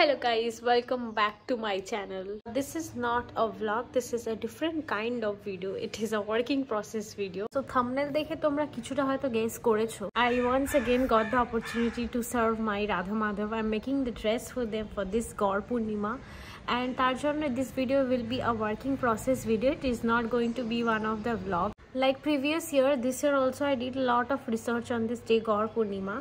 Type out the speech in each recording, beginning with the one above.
hello guys welcome back to my channel this is not a vlog this is a different kind of video it is a working process video so thumbnail দেখে তোমরা কিছুটা হয়তো guess করেছো i once again got the opportunity to serve my radha madhav i'm making the dress for them for this gaur purnima and তার জন্য this video will be a working process video it is not going to be one of the vlog like previous year this year also i did a lot of research on this day gaur purnima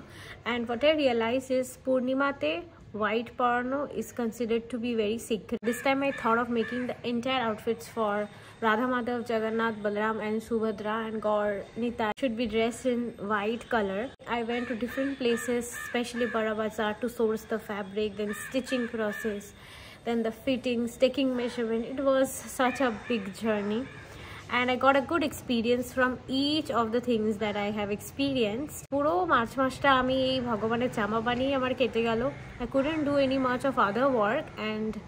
and what i realized is purnima te white parno is considered to be very sacred. This time I thought of making the entire outfits for Radha Madhav, Jagannath, Balram, and Subhadra and Gaur Nita should be dressed in white color. I went to different places, especially Bazaar to source the fabric, then stitching process, then the fittings, taking measurement. It was such a big journey and I got a good experience from each of the things that I have experienced. Puro March Mashta Ami Bhagavane Chamabani Amar Ketegalo. I couldn't do any much of other work and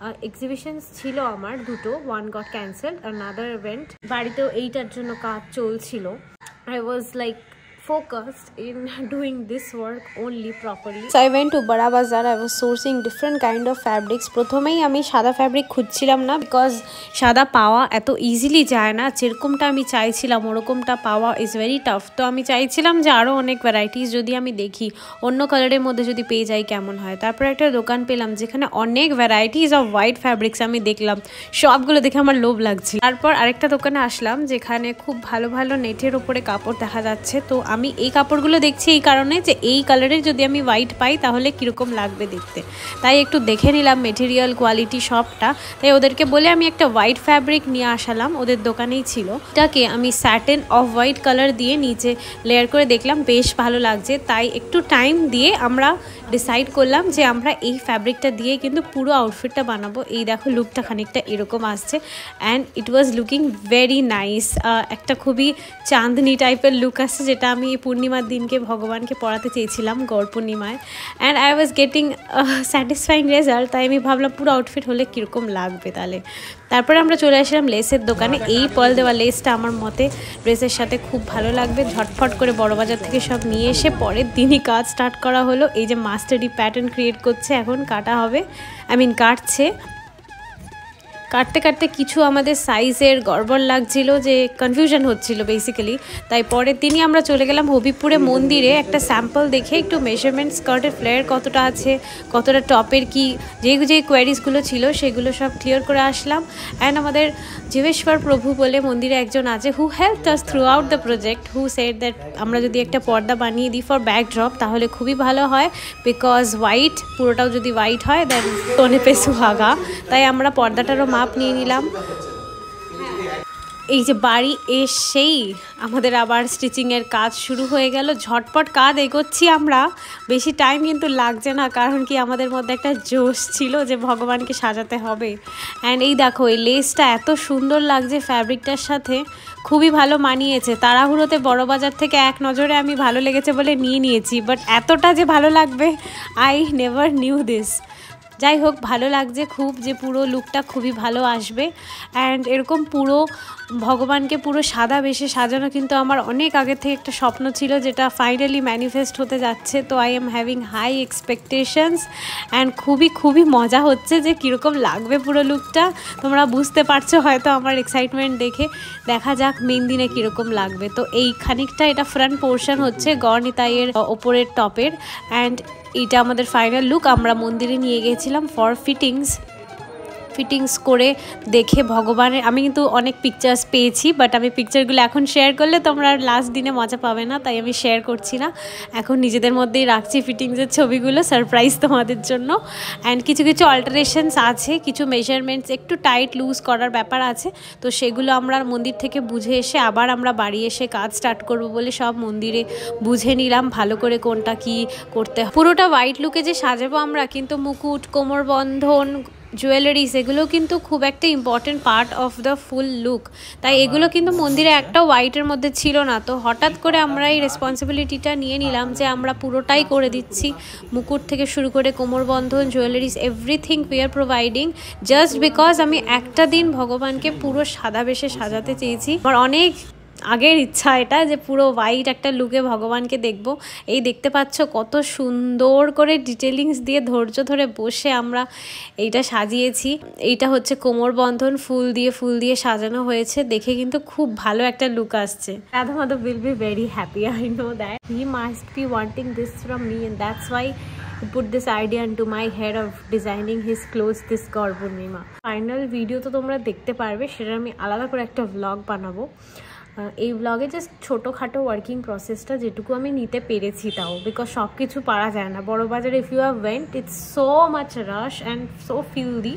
uh, exhibitions chilo amar duto one got cancelled another event. barito eight arjuno ka chol chilo i was like focused in doing this work only properly. So I went to Bada Bazaar. I was sourcing different kind of fabrics. প্রথমেই আমি সাদা fabric খুঁজছিলাম না because সাদা পাওয়া এত easily যায় না যেরকমটা আমি চাইছিলাম ওরকমটা পাওয়া ইজ ভেরি টাফ তো আমি চাইছিলাম যে আরও অনেক ভ্যারাইটিস যদি আমি দেখি অন্য কালারের মধ্যে যদি পেয়ে যাই কেমন হয় তারপর একটা দোকান পেলাম যেখানে অনেক ভ্যারাইটিস অফ হোয়াইট ফ্যাব্রিক্স আমি দেখলাম সবগুলো দেখে আমার লোভ লাগছে তারপর আরেকটা দোকানে আসলাম যেখানে খুব ভালো ভালো নেটের ওপরে কাপড় দেখা যাচ্ছে তো আমি এই কাপড়গুলো দেখছি এই কারণে যে এই কালারের যদি আমি হোয়াইট পাই তাহলে কীরকম লাগবে দেখতে তাই একটু দেখে নিলাম মেটেরিয়াল কোয়ালিটি সবটা তাই ওদেরকে বলে আমি একটা হোয়াইট ফ্যাব্রিক নিয়ে আসালাম ওদের দোকানেই ছিল এটাকে আমি স্যাটেন অফ হোয়াইট কালার দিয়ে নিচে লেয়ার করে দেখলাম বেশ ভালো লাগছে তাই একটু টাইম দিয়ে আমরা ডিসাইড করলাম যে আমরা এই ফ্যাব্রিকটা দিয়ে কিন্তু পুরো আউটফিটটা বানাবো এই দেখো লুকটা খানিকটা এরকম আসছে and it was looking very nice একটা খুবই চাঁদনি টাইপের লুক আসছে যেটা আমি আমি পূর্ণিমার দিনকে ভগবানকে পড়াতে চেয়েছিলাম গড় পূর্ণিমায় and I was getting satisfying result তাই আমি ভাবলাম পুরো আউটফিট হলে কীরকম লাগবে তাহলে তারপরে আমরা চলে আসলাম লেসের দোকানে এই পল দেওয়া লেসটা আমার মতে ড্রেসের সাথে খুব ভালো লাগবে ঝটফট করে বড়বাজার থেকে সব নিয়ে এসে পরের দিনই কাজ স্টার্ট করা হলো এই যে মাস্টারি প্যাটার্ন ক্রিয়েট করছে এখন কাটা হবে আই মিন কাটছে কাটতে কাটতে কিছু আমাদের সাইজের গড়বড় লাগছিল যে কনফিউশন হচ্ছিল বেসিক্যালি তাই পরের দিনই আমরা চলে গেলাম হবিপুরে মন্দিরে একটা স্যাম্পল দেখে একটু মেজারমেন্ট স্কার্টের ফ্লেয়ার কতটা আছে কতটা টপের কি যে যে কোয়ারিজগুলো ছিল সেগুলো সব ক্লিয়ার করে আসলাম অ্যান্ড আমাদের জীবেশ্বর প্রভু বলে মন্দিরে একজন আছে who help us throughout the project who set that আমরা যদি একটা পর্দা বানিয়ে দিই ফর ব্যাকড্রপ তাহলে খুবই ভালো হয় বিকজ হোয়াইট পুরোটাও যদি হোয়াইট হয় দেন টোনে পেসু হাগা তাই আমরা পর্দাটারও মা মাপ নিয়ে নিলাম এই যে বাড়ি এসেই আমাদের আবার স্টিচিংয়ের কাজ শুরু হয়ে গেল ঝটপট কাজ এগোচ্ছি আমরা বেশি টাইম কিন্তু লাগছে না কারণ কি আমাদের মধ্যে একটা জোশ ছিল যে ভগবানকে সাজাতে হবে অ্যান্ড এই দেখো এই লেসটা এত সুন্দর লাগছে ফ্যাব্রিকটার সাথে খুবই ভালো মানিয়েছে তাড়াহুড়োতে বড় বাজার থেকে এক নজরে আমি ভালো লেগেছে বলে নিয়ে নিয়েছি বাট এতটা যে ভালো লাগবে আই নেভার নিউ দিস যাই হোক ভালো লাগছে খুব যে পুরো লুকটা খুবই ভালো আসবে অ্যান্ড এরকম পুরো ভগবানকে পুরো সাদা বেশে সাজানো কিন্তু আমার অনেক আগে থেকে একটা স্বপ্ন ছিল যেটা ফাইনালি ম্যানিফেস্ট হতে যাচ্ছে তো I am having high expectations and খুবই খুবই মজা হচ্ছে যে কীরকম লাগবে পুরো লুকটা তোমরা বুঝতে পারছো হয়তো আমার এক্সাইটমেন্ট দেখে দেখা যাক মেন দিনে কীরকম লাগবে তো এই খানিকটা এটা ফ্রন্ট পোর্শন হচ্ছে গড় নিতাইয়ের ওপরের টপের অ্যান্ড এটা আমাদের ফাইনাল লুক আমরা মন্দিরে নিয়ে গেছিলাম ফর ফিটিংস ফিটিংস করে দেখে ভগবানের আমি কিন্তু অনেক পিকচার্স পেয়েছি বাট আমি পিকচারগুলো এখন শেয়ার করলে তোমরা আর লাস্ট দিনে মজা পাবে না তাই আমি শেয়ার করছি না এখন নিজেদের মধ্যেই রাখছি ফিটিংসের ছবিগুলো সারপ্রাইজ তোমাদের জন্য অ্যান্ড কিছু কিছু অল্টারেশনস আছে কিছু মেজারমেন্টস একটু টাইট লুজ করার ব্যাপার আছে তো সেগুলো আমরা মন্দির থেকে বুঝে এসে আবার আমরা বাড়ি এসে কাজ স্টার্ট করব বলে সব মন্দিরে বুঝে নিলাম ভালো করে কোনটা কি করতে পুরোটা হোয়াইট লুকে যে সাজাবো আমরা কিন্তু মুকুট কোমর বন্ধন জুয়েলারিস এগুলো কিন্তু খুব একটা important part of the full look তাই এগুলো কিন্তু মন্দিরে একটা হোয়াইটের মধ্যে ছিল না তো হঠাৎ করে আমরা এই রেসপন্সিবিলিটিটা নিয়ে নিলাম যে আমরা পুরোটাই করে দিচ্ছি মুকুট থেকে শুরু করে কোমরবন্ধন jewelleries everything we are providing just because আমি একটা দিন ভগবানকে পুরো সাদা বেশে সাজাতে চেয়েছি আমার অনেক আগের ইচ্ছা এটা যে পুরো হোয়াইট একটা লুকে ভগবানকে দেখব এই দেখতে পাচ্ছ কত সুন্দর করে ডিটেলিংস দিয়ে ধৈর্য ধরে বসে আমরা এইটা সাজিয়েছি এইটা হচ্ছে কোমর বন্ধন ফুল দিয়ে ফুল দিয়ে সাজানো হয়েছে দেখে কিন্তু খুব ভালো একটা লুক আসছে Radha Madhav will be very happy I know that he must be wanting this from me and that's why put this idea to my head of designing his close this Gaur final video তো তোমরা দেখতে পারবে সেটা আমি আলাদা করে একটা blog বানাবো এই ব্লগে জাস্ট ছোটোখাটো ওয়ার্কিং প্রসেসটা যেটুকু আমি নিতে পেরেছি তাও বিকজ সব কিছু পারা যায় না Burrabazar if you are went it's so much rush and so filthy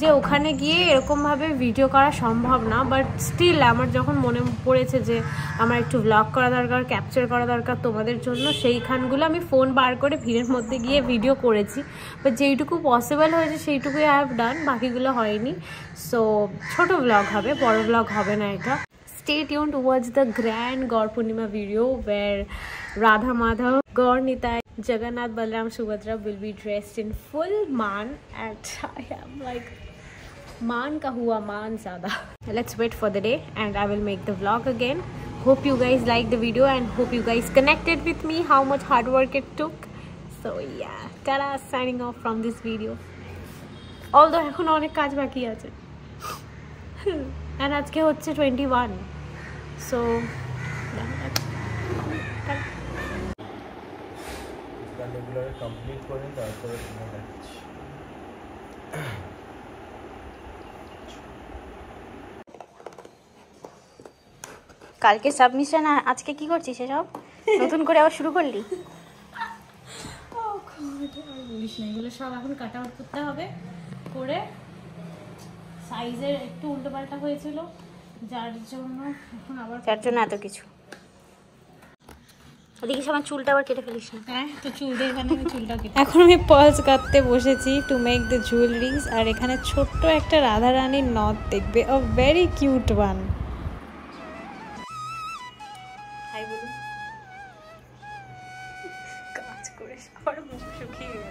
যে ওখানে গিয়ে এরকমভাবে ভিডিও করা সম্ভব না বাট স্টিল আমার যখন মনে পড়েছে যে আমার একটু ব্লগ করা দরকার ক্যাপচার করা দরকার তোমাদের জন্য সেইখানগুলো আমি ফোন বার করে ভিড়ের মধ্যে গিয়ে ভিডিও করেছি বাট যেইটুকু পসিবল হয়েছে সেইটুকুই আই হ্যাভ ডান বাকিগুলো হয়নি সো ছোটো ব্লগ হবে বড় ব্লগ হবে না এটা stay tuned to watch the grand Gaur video where Radha Madhav, Gaur nita Jagannath Balram Subhadra will be dressed in full man and I am like man ka hua man sada. Let's wait for the day and I will make the vlog again. Hope you guys liked the video and hope you guys connected with me how much hard work it took. So yeah, Tara signing off from this video. Although এখন অনেক কাজ বাকি আছে and আজকে হচ্ছে twenty 21. So, কালকে submission আর আজকে কি করছিস এসব নতুন করে আবার শুরু করলি এগুলো সব এখন করতে হবে করে সাইজের একটু উল্টোপাল্টা হয়েছিল যার জন্য এত কিছু চুলটা আবার কেটে ফেলিস হ্যাঁ, তো এখন আমি বসেছি টু মেক দ্য আর এখানে ছোট্ট একটা রাধা রানীর নথ দেখবে uh very cute one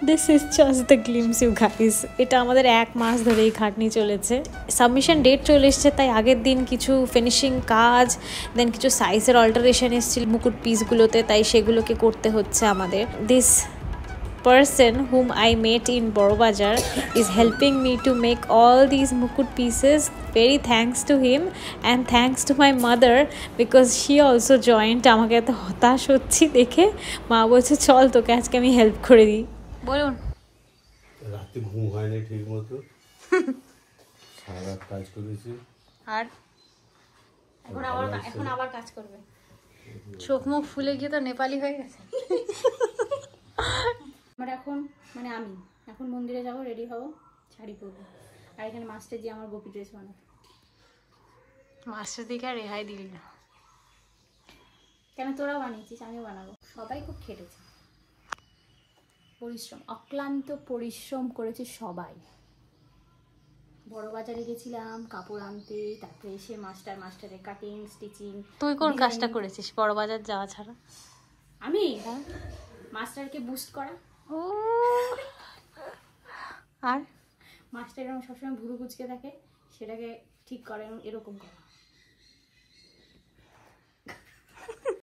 this is just the glimpse you guys এটা আমাদের এক মাস ধরেই খাটনি চলেছে সাবমিশন ডেট চলে এসছে তাই আগের দিন কিছু ফিনিশিং কাজ দেন কিছু সাইজের অল্টারেশন এসেছিল মুকুট পিসগুলোতে তাই সেগুলোকে করতে হচ্ছে আমাদের this person hmm I met in Burrabazar is helping me to make all this মুকুট pieces very thanks to him and thanks to my mother because he also joined আমাকে এত হতাশ হচ্ছি দেখে মা বলছে চল তোকে আজকে আমি হেল্প করে দিই বলুন রাতে ঘুম হয় ঠিক মতো সারা রাত কাজ করেছি আর এখন আবার এখন আবার কাজ করবে চোখ মুখ ফুলে গিয়ে তো নেপালি হয়ে গেছে আমার এখন মানে আমি এখন মন্দিরে যাব রেডি হব শাড়ি পরবো আর এখানে মাস্টার দিয়ে আমার গোপী ড্রেস বানাবে মাস্টার দিকে আর রেহাই দিলি না কেন তোরা বানিয়েছিস আমিও বানাবো সবাই খুব খেটেছে পরিশ্রম অক্লান্ত পরিশ্রম করেছে সবাই বড় বাজারে গেছিলাম কাপড় আনতে তারপরে এসে মাস্টার মাস্টারে কাটিং স্টিচিং তুই কোন কাজটা করেছিস বড় বাজার যাওয়া ছাড়া আমি মাস্টারকে হ্যাঁ। বুস্ট করা ও আর মাস্টার এরকম সবসময় ভুরু কুচকে থাকে সেটাকে ঠিক করে এরকম করা